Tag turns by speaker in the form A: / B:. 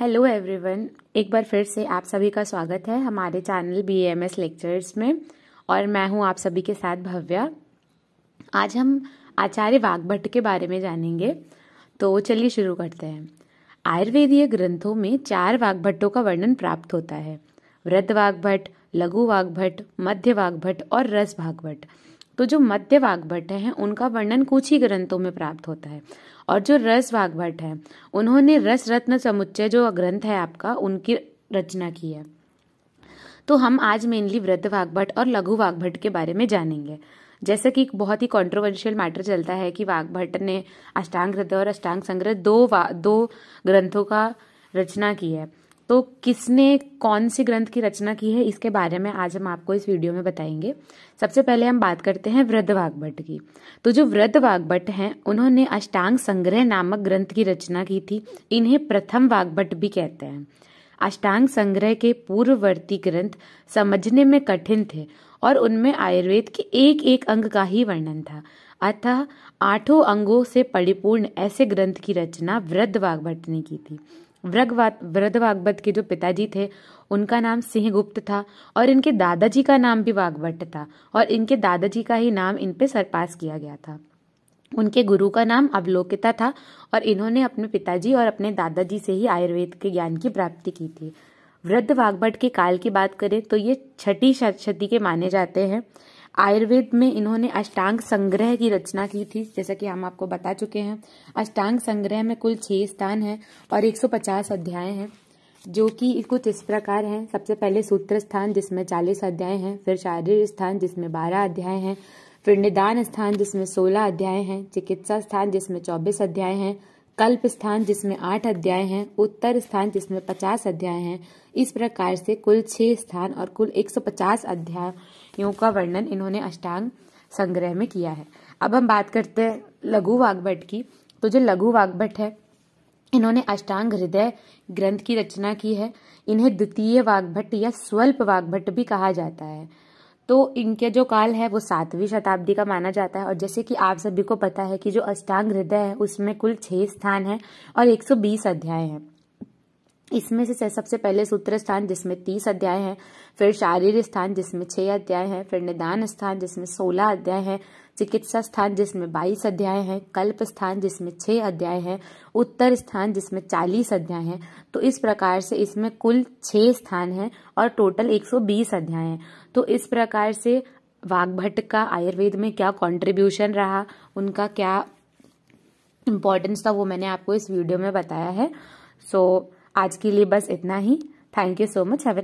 A: hello everyone एक बार फिर से आप सभी का स्वागत है हमारे channel B M S lectures में और मैं हूं आप सभी के साथ भव्या आज हम आचार्य वाघभट्ट के बारे में जानेंगे तो चलिए शुरू करते हैं आयुर्वेदीय ग्रंथों में चार वाघभट्टों का वर्णन प्राप्त होता है वृद्ध वाघभट्ट लघु वाघभट्ट मध्य वाघभट्ट और रस वाग्भट तो जो मध्य वाग्भट है उनका वर्णन कुछ ही ग्रंथों में प्राप्त होता है और जो रस वाग्भट है उन्होंने रस रत्न समुच्चय जो ग्रंथ है आपका उनकी रचना की है तो हम आज मेनली वृद्ध वाग्भट और लघु वाग्भट के बारे में जानेंगे जैसे कि बहुत ही कंट्रोवर्शियल मैटर चलता है कि वाग्भट ने अष्टांग हृदय और अष्टांग संग्रह दो दो ग्रंथों का रचना की है तो किसने कौन सी ग्रंथ की रचना की है इसके बारे में आज हम आपको इस वीडियो में बताएंगे सबसे पहले हम बात करते हैं वृद्ध वाग्भट की तो जो वृद्ध वाग्भट हैं उन्होंने अष्टांग संग्रह नामक ग्रंथ की रचना की थी इन्हें प्रथम वाग्भट भी कहते हैं अष्टांग संग्रह के पूर्ववर्ती ग्रंथ समझने में कठिन थे और उनमें आयुर्वेद के एक एक अंग का ही वर्णन था अतः आठों अंगों से परिपूर्ण ऐसे ग्रंथ की रचना वृद्ध वाग्भट ने की थी वृद्ध वाग्भट के जो पिताजी थे उनका नाम सिंहगुप्त था और इनके दादाजी का नाम भी वाग्भट था और इनके दादाजी का ही नाम इन पे सरपास किया गया था उनके गुरु का नाम अवलोकिता था और इन्होंने अपने पिताजी और अपने दादाजी से ही आयुर्वेद के ज्ञान की प्राप्ति की थी वृद्ध वाग्भट के काल की बात करें तो ये छठी शतशती के माने जाते हैं आयुर्वेद में इन्होंने अष्टांग संग्रह की रचना की थी जैसा कि हम आपको बता चुके हैं अष्टांग संग्रह में कुल छह स्थान हैं और 150 अध्याय हैं जो कि कुछ इस प्रकार हैं सबसे पहले सूत्र स्थान जिसमें 40 अध्याय हैं फिर शारीरिक स्थान जिसमें 12 अध्याय हैं फिर निदान स्थान जिसमें 16 अध्याय हैं चिकित्सा स्थान जिसमें 24 अध्याय हैं कल्प स्थान जिसमें आठ अध्याय हैं उत्तर स्थान जिसमें पचास अध्याय हैं इस प्रकार से कुल छह स्थान और कुल एक सौ पचास अध्यायों का वर्णन इन्होंने अष्टांग संग्रह में किया है अब हम बात करते हैं लघु वाग्भट की तो जो लघु वाग्भट है इन्होंने अष्टांग हृदय ग्रंथ की रचना की है इन्हें द्वितीय वाग्भट या स्वल्प वाग्भट भी कहा जाता है तो इनके जो काल है वो सातवीं शताब्दी का माना जाता है और जैसे कि आप सभी को पता है कि जो अष्टांग हृदय है उसमें कुल छह स्थान है और 120 अध्याय हैं इसमें से सबसे पहले सूत्र स्थान जिसमें तीस अध्याय हैं फिर शारीरिक स्थान जिसमें छह अध्याय हैं फिर निदान स्थान जिसमें सोलह अध्याय हैं चिकित्सा स्थान जिसमें बाईस अध्याय हैं कल्प स्थान जिसमें छः अध्याय हैं उत्तर स्थान जिसमें चालीस अध्याय हैं तो इस प्रकार से इसमें कुल छह स्थान हैं और टोटल एक सौ बीस अध्याय हैं तो इस प्रकार से भट्ट का आयुर्वेद में क्या कंट्रीब्यूशन रहा उनका क्या इम्पोर्टेंस था वो मैंने आपको इस वीडियो में बताया है सो so, आज के लिए बस इतना ही thank you so much have